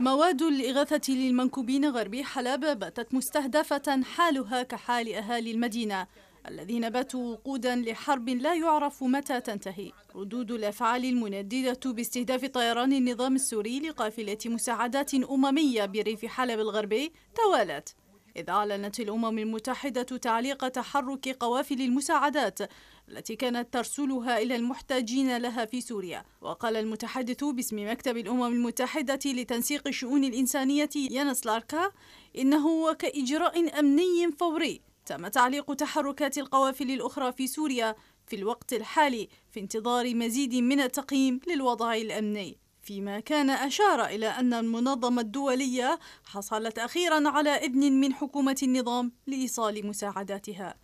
مواد الإغاثة للمنكوبين غربي حلب باتت مستهدفة حالها كحال أهالي المدينة الذين باتوا وقودا لحرب لا يعرف متى تنتهي ردود الأفعال المنددة باستهداف طيران النظام السوري لقافلة مساعدات أممية بريف حلب الغربي توالت إذ أعلنت الأمم المتحدة تعليق تحرك قوافل المساعدات التي كانت ترسلها إلى المحتاجين لها في سوريا وقال المتحدث باسم مكتب الأمم المتحدة لتنسيق الشؤون الإنسانية يانس لاركا إنه كإجراء أمني فوري تم تعليق تحركات القوافل الأخرى في سوريا في الوقت الحالي في انتظار مزيد من التقييم للوضع الأمني فيما كان أشار إلى أن المنظمة الدولية حصلت أخيرا على إذن من حكومة النظام لإيصال مساعداتها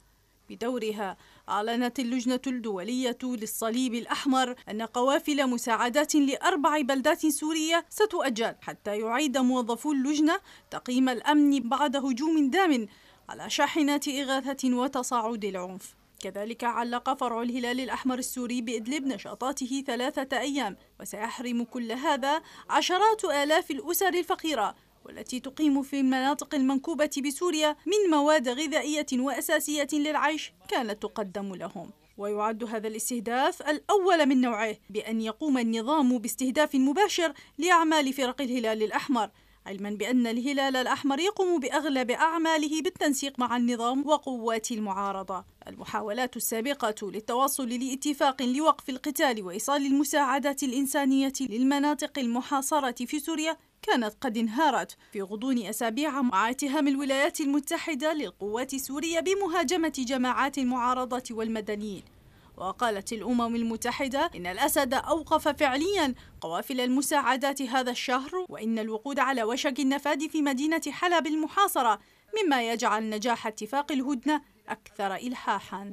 بدورها أعلنت اللجنة الدولية للصليب الأحمر أن قوافل مساعدات لأربع بلدات سورية ستؤجل حتى يعيد موظفو اللجنة تقييم الأمن بعد هجوم دام على شاحنات إغاثة وتصاعد العنف كذلك علق فرع الهلال الأحمر السوري بإدلب نشاطاته ثلاثة أيام وسيحرم كل هذا عشرات آلاف الأسر الفقيرة والتي تقيم في المناطق المنكوبة بسوريا من مواد غذائية وأساسية للعيش كانت تقدم لهم ويعد هذا الاستهداف الأول من نوعه بأن يقوم النظام باستهداف مباشر لأعمال فرق الهلال الأحمر علما بأن الهلال الأحمر يقوم بأغلب أعماله بالتنسيق مع النظام وقوات المعارضة المحاولات السابقة للتواصل لاتفاق لوقف القتال وإيصال المساعدات الإنسانية للمناطق المحاصرة في سوريا كانت قد انهارت في غضون أسابيع مع اتهام الولايات المتحدة للقوات السورية بمهاجمة جماعات المعارضة والمدنيين وقالت الأمم المتحدة إن الأسد أوقف فعليا قوافل المساعدات هذا الشهر وإن الوقود على وشك النفاد في مدينة حلب المحاصرة مما يجعل نجاح اتفاق الهدنة أكثر إلحاحا